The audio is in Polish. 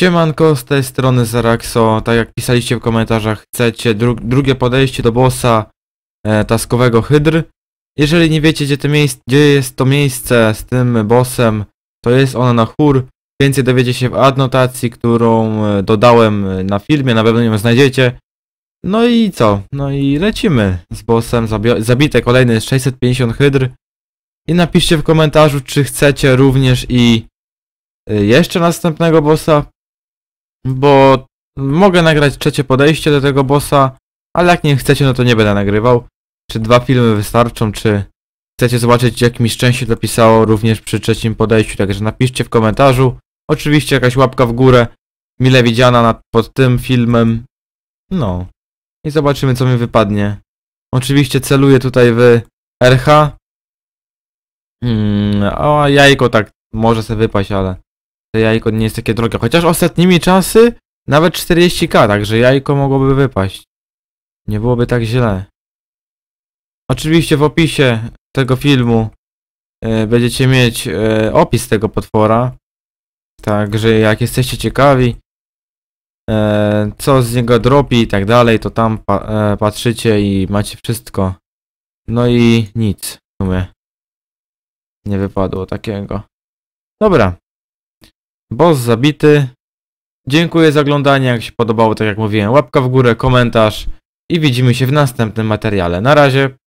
Siemanko, z tej strony Zaraxo, tak jak pisaliście w komentarzach, chcecie dru drugie podejście do bossa e, taskowego Hydr. Jeżeli nie wiecie, gdzie, gdzie, jest to miejsce z tym bossem, to jest ona na chór. Więcej dowiecie się w adnotacji, którą e, dodałem e, na filmie, na pewno ją znajdziecie. No i co? No i lecimy z bossem, Zabi zabite kolejny 650 Hydr. I napiszcie w komentarzu, czy chcecie również i e, jeszcze następnego bossa, bo mogę nagrać trzecie podejście do tego bossa, ale jak nie chcecie, no to nie będę nagrywał. Czy dwa filmy wystarczą, czy chcecie zobaczyć, jak mi szczęście dopisało również przy trzecim podejściu, także napiszcie w komentarzu. Oczywiście jakaś łapka w górę, mile widziana nad, pod tym filmem. No. I zobaczymy, co mi wypadnie. Oczywiście celuję tutaj w RH. Hmm, a jajko tak może sobie wypaść, ale... To jajko nie jest takie drogie. Chociaż ostatnimi czasy nawet 40k, także jajko mogłoby wypaść. Nie byłoby tak źle. Oczywiście w opisie tego filmu y, będziecie mieć y, opis tego potwora. Także jak jesteście ciekawi, y, co z niego dropi i tak dalej, to tam pa y, patrzycie i macie wszystko. No i nic w sumie. Nie wypadło takiego. Dobra, Boss zabity. Dziękuję za oglądanie. Jak się podobało, tak jak mówiłem, łapka w górę, komentarz i widzimy się w następnym materiale. Na razie.